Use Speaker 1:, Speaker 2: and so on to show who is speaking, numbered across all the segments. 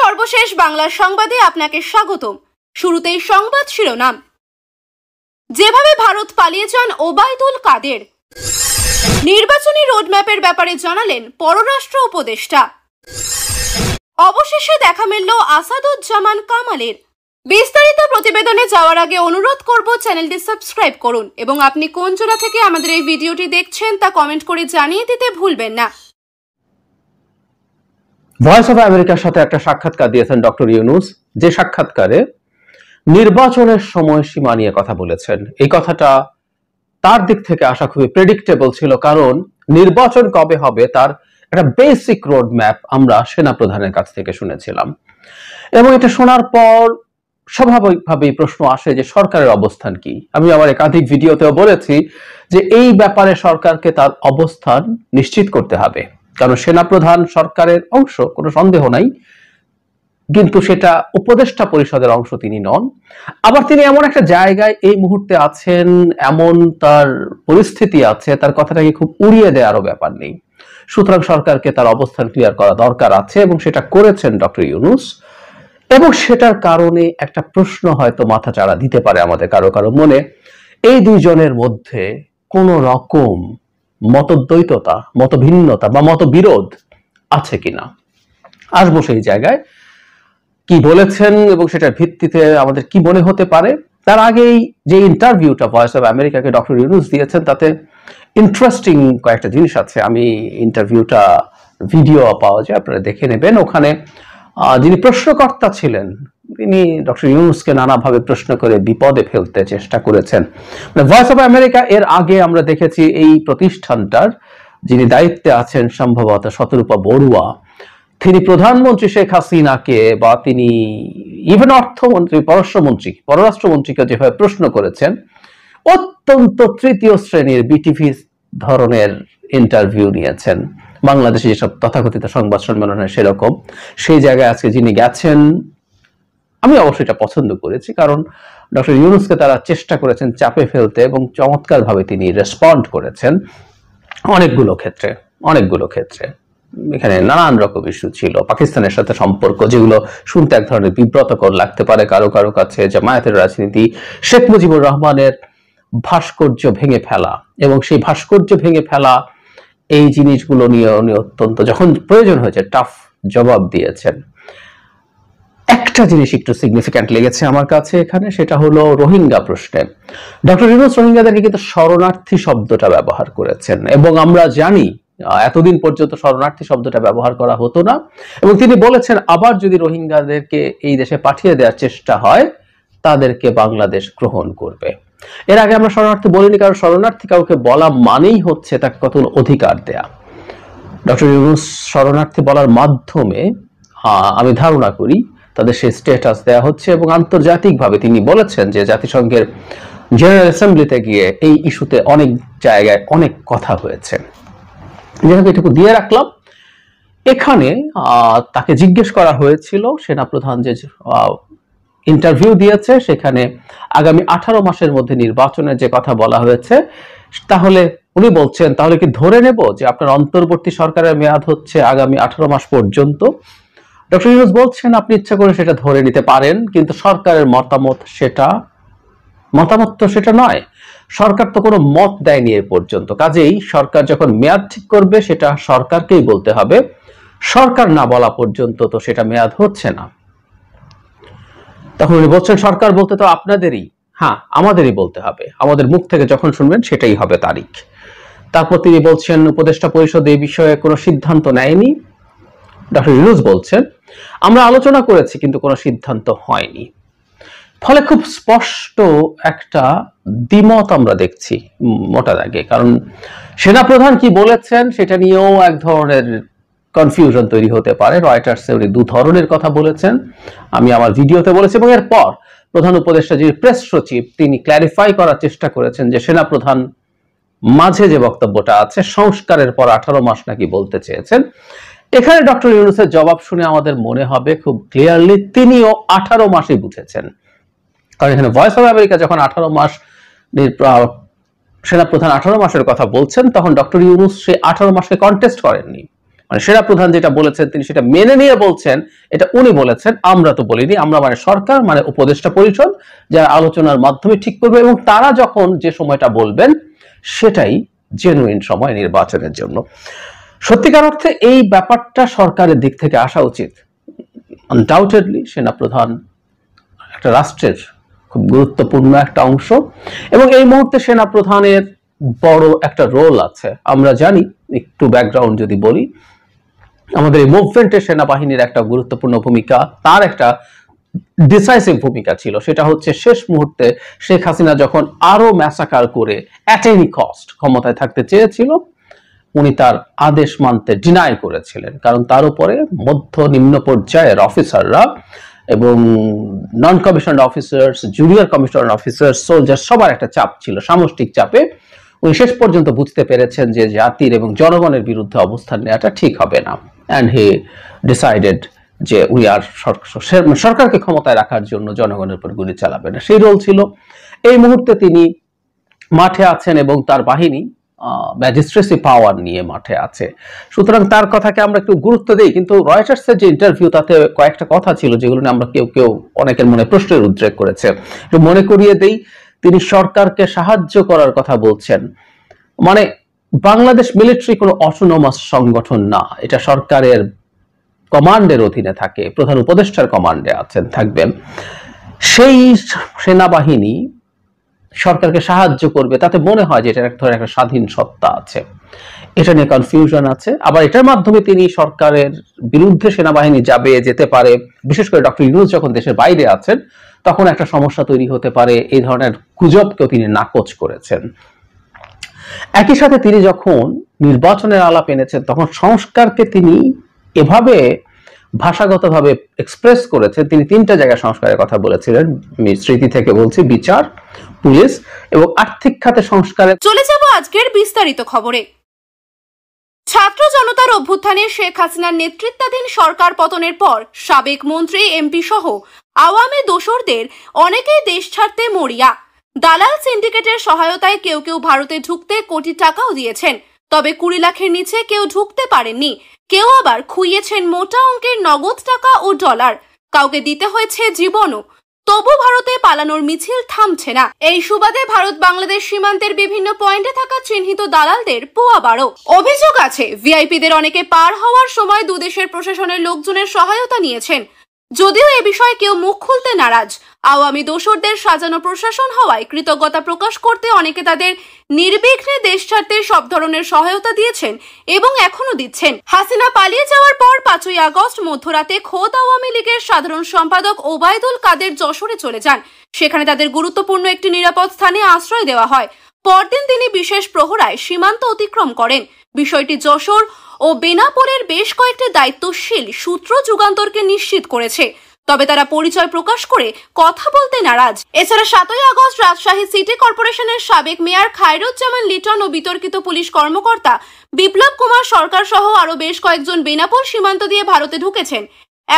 Speaker 1: সর্বশেষ বাংলা সংবাদে আপনাকে স্বাগতম শুরুতেই সংবাদ শিরোনাম যেভাবে ভারত পালিয়ে যান ওবায়দুল কাদের নির্বাচনী রোডম্যাপের ব্যাপারে জানালেন পররাষ্ট্র উপদেষ্টা অবশেষে দেখা মিলল আসাদুজ্জামান কামালের বিস্তারিত প্রতিবেদনে যাওয়ার আগে অনুরোধ করব চ্যানেলটি সাবস্ক্রাইব করুন এবং আপনি কোন জোড়া থেকে আমাদের এই ভিডিওটি দেখছেন তা কমেন্ট করে জানিয়ে দিতে ভুলবেন না
Speaker 2: ভয়েস অফ আমেরিকার সাথে একটা সাক্ষাৎকার দিয়েছেন ডক্টর ইউনুস যে সাক্ষাৎকারে নির্বাচনের সময়সীমা নিয়ে কথা বলেছেন এই কথাটা তার দিক থেকে আসা খুবই প্রেডিক্টেবল ছিল কারণ নির্বাচন কবে হবে তার একটা বেসিক রোড ম্যাপ আমরা সেনা প্রধানের কাছ থেকে শুনেছিলাম এবং এটা শোনার পর স্বাভাবিকভাবেই প্রশ্ন আসে যে সরকারের অবস্থান কি আমি আমার একাধিক ভিডিওতেও বলেছি যে এই ব্যাপারে সরকারকে তার অবস্থান নিশ্চিত করতে হবে কারণ সেনাপ্রধান সরকারের অংশ কোনো সন্দেহ নাই কিন্তু সেটা উপদেষ্টা পরিষদের অংশ তিনি নন আবার তিনি এমন একটা জায়গায় এই মুহূর্তে আছেন এমন তার পরিস্থিতি আছে তার কথাটাকে খুব উড়িয়ে দেওয়ারও ব্যাপার নেই সুতরাং সরকারকে তার অবস্থান ক্লিয়ার করা দরকার আছে এবং সেটা করেছেন ডক্টর ইউনুস এবং সেটার কারণে একটা প্রশ্ন হয়তো মাথা চাড়া দিতে পারে আমাদের কারো কারো মনে এই দুইজনের মধ্যে কোন রকম মতদ্বৈততা মতভিন্নতা বা মতবিরোধ আছে কিনা আসবো সেই জায়গায় কি বলেছেন এবং সেটার ভিত্তিতে আমাদের কি মনে হতে পারে তার আগেই যে ইন্টারভিউটা ভয়েস অফ আমেরিকাকে ডক্টর ইউনুস দিয়েছেন তাতে ইন্টারেস্টিং কয়েকটা জিনিস আছে আমি ইন্টারভিউটা ভিডিও পাওয়া যায় আপনারা দেখে নেবেন ওখানে যিনি প্রশ্নকর্তা ছিলেন তিনি ডক্টর ইউনুসকে নানাভাবে প্রশ্ন করে বিপদে ফেলতে চেষ্টা করেছেন মানে ভয়েস অফ আমেরিকা এর আগে আমরা দেখেছি এই প্রতিষ্ঠানটার যিনি দায়িত্বে আছেন সম্ভবত শতরূপা বড়ুয়া তিনি প্রধানমন্ত্রী শেখ হাসিনাকে বা তিনি ইভেন অর্থমন্ত্রী পররাষ্ট্রমন্ত্রী পররাষ্ট্রমন্ত্রীকে যেভাবে প্রশ্ন করেছেন অত্যন্ত তৃতীয় শ্রেণীর বিটিভি ধরনের ইন্টারভিউ নিয়েছেন বাংলাদেশে যেসব তথাকথিত সংবাদ সম্মেলন হয় সেরকম সেই জায়গায় আজকে যিনি গেছেন আমি অবশ্যই এটা পছন্দ করেছি কারণ ডক্টর ইউনুসকে তারা চেষ্টা করেছেন চাপে ফেলতে এবং চমৎকারভাবে তিনি রেসপন্ড করেছেন অনেকগুলো ক্ষেত্রে অনেকগুলো ক্ষেত্রে এখানে নানান রকম ইস্যু ছিল পাকিস্তানের সাথে সম্পর্ক যেগুলো শুনতে এক ধরনের বিব্রতকর লাগতে পারে কারো কারো কাছে জামায়াতের রাজনীতি শেখ মুজিবুর রহমানের ভাস্কর্য ভেঙে ফেলা এবং সেই ভাস্কর্য ভেঙে ফেলা এই জিনিসগুলো নিয়ে উনি অত্যন্ত যখন প্রয়োজন হয়েছে টাফ জবাব দিয়েছেন একটা জিনিস একটু সিগনিফিক্যান্ট লেগেছে আমার কাছে এখানে সেটা হলো রোহিঙ্গা প্রশ্নে ডক্টর ইউনুস রোহিঙ্গাদেরকে কিন্তু শরণার্থী শব্দটা ব্যবহার করেছেন এবং আমরা জানি এতদিন পর্যন্ত শরণার্থী শব্দটা ব্যবহার করা হতো না এবং তিনি বলেছেন আবার যদি রোহিঙ্গাদেরকে এই দেশে পাঠিয়ে দেওয়ার চেষ্টা হয় তাদেরকে বাংলাদেশ গ্রহণ করবে এর আগে আমরা শরণার্থী বলিনি কারণ শরণার্থী কাউকে বলা মানেই হচ্ছে তাকে কত অধিকার দেয়া ডক্টর ইউনুস শরণার্থী বলার মাধ্যমে আমি ধারণা করি তাদের সেই স্টেটাস দেয়া হচ্ছে এবং আন্তর্জাতিকভাবে তিনি বলেছেন যে জাতিসংঘের জেনারেল অ্যাসেম্বলিতে গিয়ে এই ইস্যুতে অনেক জায়গায় অনেক কথা হয়েছে যেহেতু এটুকু দিয়ে রাখলাম এখানে তাকে জিজ্ঞেস করা হয়েছিল সেনাপ্রধান যে ইন্টারভিউ দিয়েছে সেখানে আগামী আঠারো মাসের মধ্যে নির্বাচনের যে কথা বলা হয়েছে তাহলে উনি বলছেন তাহলে কি ধরে নেব যে আপনার অন্তর্বর্তী সরকারের মেয়াদ হচ্ছে আগামী আঠারো মাস পর্যন্ত ডক্টর ইউনুস বলছেন আপনি ইচ্ছা করে সেটা ধরে নিতে পারেন কিন্তু সরকারের মতামত সেটা মতামত তো সেটা নয় সরকার তো কোনো মত দেয়নি এ পর্যন্ত কাজেই সরকার যখন মেয়াদ ঠিক করবে সেটা সরকারকেই বলতে হবে সরকার না বলা পর্যন্ত তো সেটা মেয়াদ হচ্ছে না তখন উনি বলছেন সরকার বলতে তো আপনাদেরই হ্যাঁ আমাদেরই বলতে হবে আমাদের মুখ থেকে যখন শুনবেন সেটাই হবে তারিখ তারপর তিনি বলছেন উপদেষ্টা পরিষদ এই বিষয়ে কোনো সিদ্ধান্ত নেয়নি ডক্টর ইউনুস বলছেন আমরা আলোচনা করেছি কিন্তু কোনো সিদ্ধান্ত হয়নি ফলে খুব স্পষ্ট একটা দ্বিমত আমরা দেখছি মোটা দাগে কারণ সেনাপ্রধান কি বলেছেন সেটা নিয়েও এক ধরনের কনফিউশন তৈরি হতে পারে রয়টার্সে উনি দু ধরনের কথা বলেছেন আমি আমার ভিডিওতে বলেছি এবং এরপর প্রধান উপদেষ্টা যিনি প্রেস সচিব তিনি ক্ল্যারিফাই করার চেষ্টা করেছেন যে সেনাপ্রধান মাঝে যে বক্তব্যটা আছে সংস্কারের পর আঠারো মাস নাকি বলতে চেয়েছেন এখানে ডক্টর ইউনুসের জবাব শুনে আমাদের মনে হবে খুব ক্লিয়ারলি তিনিও আঠারো মাসই বুঝেছেন কারণ এখানে ভয়েস অফ আমেরিকা যখন আঠারো মাস সেনাপ্রধান আঠারো মাসের কথা বলছেন তখন ডক্টর ইউনুস সে আঠারো মাসকে কন্টেস্ট করেননি মানে প্রধান যেটা বলেছেন তিনি সেটা মেনে নিয়ে বলছেন এটা উনি বলেছেন আমরা তো বলিনি আমরা মানে সরকার মানে উপদেষ্টা পরিষদ যারা আলোচনার মাধ্যমে ঠিক করবে এবং তারা যখন যে সময়টা বলবেন সেটাই জেনুইন সময় নির্বাচনের জন্য সত্যিকার অর্থে এই ব্যাপারটা সরকারের দিক থেকে আসা উচিত আনডাউটেডলি সেনাপ্রধান একটা রাষ্ট্রের খুব গুরুত্বপূর্ণ একটা অংশ এবং এই মুহূর্তে সেনাপ্রধানের বড় একটা রোল আছে আমরা জানি একটু ব্যাকগ্রাউন্ড যদি বলি আমাদের এই মুভমেন্টে সেনাবাহিনীর একটা গুরুত্বপূর্ণ ভূমিকা তার একটা ডিসাইসিভ ভূমিকা ছিল সেটা হচ্ছে শেষ মুহূর্তে শেখ হাসিনা যখন আরো ম্যাসাকার করে অ্যাট এনি কস্ট ক্ষমতায় থাকতে চেয়েছিল উনি তার আদেশ মানতে ডিনাই করেছিলেন কারণ তার উপরে মধ্য নিম্ন পর্যায়ের অফিসাররা এবং non commission officers junior commission officer soldier সবার একটা চাপ ছিল সামষ্টিক চাপে উনি শেষ পর্যন্ত বুঝতে পেরেছেন যে জাতির এবং জনগণের বিরুদ্ধে অবস্থান নেওয়াটা ঠিক হবে না অ্যান্ড হি ডিসাইডেড যে উনি আর সরকারকে ক্ষমতায় রাখার জন্য জনগণের উপর গুলি চালাবে না সেই রোল ছিল এই মুহূর্তে তিনি মাঠে আছেন এবং তার বাহিনী ম্যাজিস্ট্রেসি পাওয়ার নিয়ে মাঠে আছে সুতরাং তার কথাকে আমরা একটু গুরুত্ব দিই কিন্তু রয়টার্সের যে ইন্টারভিউ তাতে কয়েকটা কথা ছিল যেগুলো নিয়ে আমরা কেউ কেউ অনেকের মনে প্রশ্নের উদ্রেক করেছে একটু মনে করিয়ে দেই তিনি সরকারকে সাহায্য করার কথা বলছেন মানে বাংলাদেশ মিলিটারি কোনো অটোনোমাস সংগঠন না এটা সরকারের কমান্ডের অধীনে থাকে প্রধান উপদেষ্টার কমান্ডে আছেন থাকবেন সেই সেনাবাহিনী সরকারকে সাহায্য করবে তাতে মনে হয় যে এটার এক ধরনের একটা স্বাধীন সত্তা আছে এটা নিয়ে কনফিউশন আছে আবার এটার মাধ্যমে তিনি সরকারের বিরুদ্ধে সেনাবাহিনী যাবে যেতে পারে বিশেষ করে ডক্টর ইউনুস যখন দেশের বাইরে আছেন তখন একটা সমস্যা তৈরি হতে পারে এই ধরনের গুজবকেও তিনি নাকচ করেছেন একই সাথে তিনি যখন নির্বাচনের আলাপ এনেছেন তখন সংস্কারকে তিনি এভাবে ভাষাগতভাবে এক্সপ্রেস করেছেন তিনি তিনটা জায়গায় সংস্কারের কথা বলেছিলেন স্মৃতি থেকে বলছি বিচার পুলিশ এবং আর্থিক খাতে সংস্কারে
Speaker 1: চলে যাব আজকের বিস্তারিত খবরে ছাত্র জনতার অভ্যুত্থানে শেখ হাসিনার নেতৃত্বাধীন সরকার পতনের পর সাবেক মন্ত্রী এমপি সহ আওয়ামী দোসরদের অনেকেই দেশ ছাড়তে মরিয়া দালাল সিন্ডিকেটের সহায়তায় কেউ কেউ ভারতে ঢুকতে কোটি টাকাও দিয়েছেন তবে কুড়ি লাখের নিচে কেউ ঢুকতে পারেননি কেউ আবার খুইয়েছেন মোটা অঙ্কের নগদ টাকা ও ডলার কাউকে দিতে হয়েছে জীবনও তবু ভারতে পালানোর মিছিল থামছে না এই সুবাদে ভারত বাংলাদেশ সীমান্তের বিভিন্ন পয়েন্টে থাকা চিহ্নিত দালালদের পোয়া বারো অভিযোগ আছে ভিআইপিদের অনেকে পার হওয়ার সময় দুদেশের প্রশাসনের লোকজনের সহায়তা নিয়েছেন যদিও এ বিষয়ে কেউ মুখ খুলতে নারাজ আওয়ামী দোসরদের সাজানো প্রশাসন হওয়ায় কৃতজ্ঞতা প্রকাশ করতে অনেকে তাদের নির্বিঘ্নে দেশ ছাড়তে সব ধরনের সহায়তা দিয়েছেন এবং এখনো দিচ্ছেন হাসিনা পালিয়ে যাওয়ার পর পাঁচই আগস্ট মধ্যরাতে খোদ আওয়ামী লীগের সাধারণ সম্পাদক ওবায়দুল কাদের যশোরে চলে যান সেখানে তাদের গুরুত্বপূর্ণ একটি নিরাপদ স্থানে আশ্রয় দেওয়া হয় পরদিন তিনি বিশেষ প্রহরায় সীমান্ত অতিক্রম করেন বিষয়টি যশোর ও বেনাপুরের বেশ কয়েকটি দায়িত্বশীল সূত্র যুগান্তরকে নিশ্চিত করেছে তবে তারা পরিচয় প্রকাশ করে কথা বলতে নারাজ এছাড়া সাতই আগস্ট রাজশাহী সিটি কর্পোরেশনের সাবেক মেয়র খায়রুজ্জামান লিটন ও বিতর্কিত পুলিশ কর্মকর্তা বিপ্লব কুমার সরকার সহ আরও বেশ কয়েকজন বেনাপোল সীমান্ত দিয়ে ভারতে ঢুকেছেন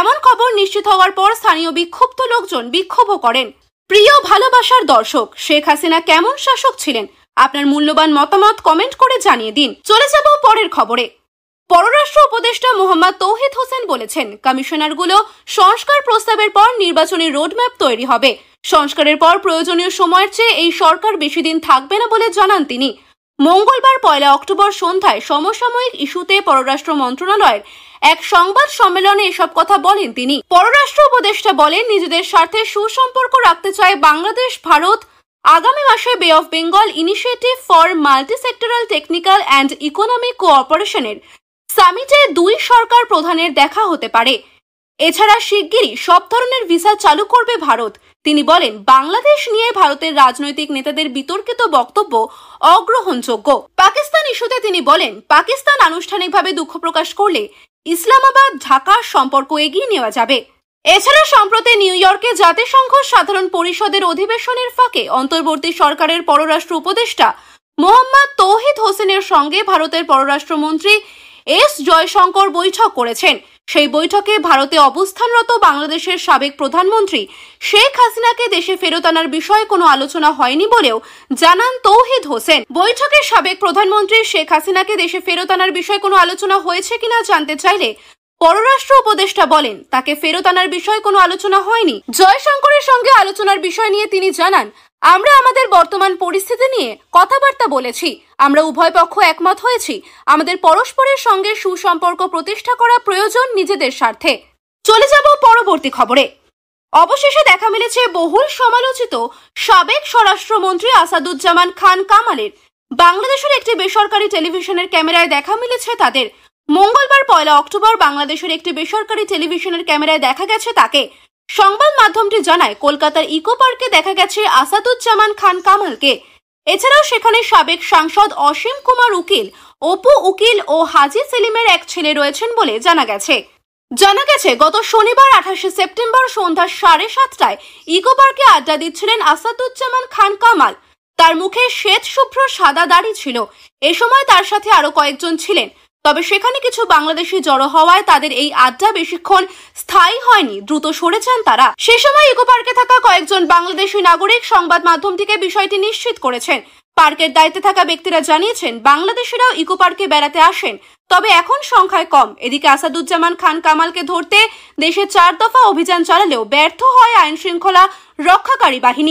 Speaker 1: এমন খবর নিশ্চিত হওয়ার পর স্থানীয় বিক্ষুব্ধ লোকজন বিক্ষোভও করেন প্রিয় ভালোবাসার দর্শক শেখ হাসিনা কেমন শাসক ছিলেন আপনার মূল্যবান মতামত কমেন্ট করে জানিয়ে দিন চলে যাব পরের খবরে পররাষ্ট্র উপদেষ্টা মোহাম্মদ তৌহিদ হোসেন বলেছেন কমিশনারগুলো সংস্কার প্রস্তাবের পর নির্বাচনের রোডম্যাপ তৈরি হবে সংস্কারের পর প্রয়োজনীয় সময়ের চেয়ে এই সরকার বেশি দিন থাকবে না বলে জানান তিনি মঙ্গলবার পয়লা অক্টোবর সন্ধ্যায় সমসাময়িক ইস্যুতে পররাষ্ট্র মন্ত্রণালয়ের এক সংবাদ সম্মেলনে এসব কথা বলেন তিনি পররাষ্ট্র উপদেষ্টা বলেন নিজেদের স্বার্থে সুসম্পর্ক রাখতে চায় বাংলাদেশ ভারত আগামী মাসে bay of Bengal initiative for multisectoral technical and economic কোঅপারেশনের সামিটে দুই সরকার প্রধানের দেখা হতে পারে এছাড়া শিগগিরই সব ধরনের ভিসা চালু করবে ভারত তিনি বলেন বাংলাদেশ নিয়ে ভারতের রাজনৈতিক নেতাদের বিতর্কিত বক্তব্য অগ্রহণযোগ্য পাকিস্তান ইস্যুতে তিনি বলেন পাকিস্তান আনুষ্ঠানিকভাবে দুঃখ প্রকাশ করলে ইসলামাবাদ ঢাকার সম্পর্ক এগিয়ে নেওয়া যাবে এছাড়া সম্প্রতি নিউ ইয়র্কে জাতিসংঘ সাধারণ পরিষদের অধিবেশনের ফাঁকে অন্তর্বর্তী সরকারের পররাষ্ট্র উপদেষ্টা মোহাম্মদ তৌহিদ হোসেনের সঙ্গে ভারতের পররাষ্ট্রমন্ত্রী এস জয়শঙ্কর বৈঠক করেছেন সেই বৈঠকে ভারতে অবস্থানরত বাংলাদেশের সাবেক প্রধানমন্ত্রী শেখ হাসিনাকে দেশে ফেরত আনার বিষয়ে কোনো আলোচনা হয়নি বলেও জানান তৌহিদ হোসেন বৈঠকে সাবেক প্রধানমন্ত্রী শেখ হাসিনাকে দেশে ফেরত আনার বিষয়ে কোনো আলোচনা হয়েছে কিনা জানতে চাইলে পররাষ্ট্র উপদেষ্টা বলেন তাকে ফেরত আনার বিষয়ে কোনো আলোচনা হয়নি জয়শঙ্করের সঙ্গে আলোচনার বিষয় নিয়ে তিনি জানান আমরা আমাদের বর্তমান পরিস্থিতি নিয়ে কথাবার্তা বলেছি আমরা উভয় পক্ষ একমত হয়েছি আমাদের পরস্পরের সঙ্গে সুসম্পর্ক প্রতিষ্ঠা করা প্রয়োজন নিজেদের স্বার্থে চলে যাব পরবর্তী খবরে অবশেষে দেখা মিলেছে বহুল সমালোচিত সাবেক স্বরাষ্ট্রমন্ত্রী আসাদুজ্জামান খান কামালের বাংলাদেশের একটি বেসরকারি টেলিভিশনের ক্যামেরায় দেখা মিলেছে তাদের মঙ্গলবার পয়লা অক্টোবর বাংলাদেশের একটি বেসরকারি টেলিভিশনের ক্যামেরায় দেখা গেছে তাকে সংবাদ মাধ্যমটি জানায় কলকাতার ইকো পার্কে দেখা গেছে আসাদুজ্জামান খান কামালকে এছাড়াও সেখানে সাবেক সাংসদ অসীম কুমার উকিল অপু উকিল ও হাজি সেলিমের এক ছেলে রয়েছেন বলে জানা গেছে জানা গেছে গত শনিবার আঠাশে সেপ্টেম্বর সন্ধ্যা সাড়ে সাতটায় ইকো পার্কে আড্ডা দিচ্ছিলেন আসাদুজ্জামান খান কামাল তার মুখে শ্বেত শুভ্র সাদা দাড়ি ছিল এ সময় তার সাথে আরো কয়েকজন ছিলেন তবে সেখানে কিছু বাংলাদেশি জড়ো হওয়ায় তাদের এই আড্ডা বেশিক্ষণ স্থায়ী হয়নি দ্রুত সরেছেন তারা সে সময় ইকো পার্কে থাকা কয়েকজন বাংলাদেশি নাগরিক সংবাদ মাধ্যম থেকে বিষয়টি নিশ্চিত করেছেন পার্কের দায়িত্বে থাকা ব্যক্তিরা জানিয়েছেন বাংলাদেশিরাও ইকো পার্কে বেড়াতে আসেন তবে এখন সংখ্যায় কম এদিকে আসাদুজ্জামান খান কামালকে ধরতে দেশে চার দফা অভিযান চালালেও ব্যর্থ হয় আইন শৃঙ্খলা রক্ষাকারী বাহিনী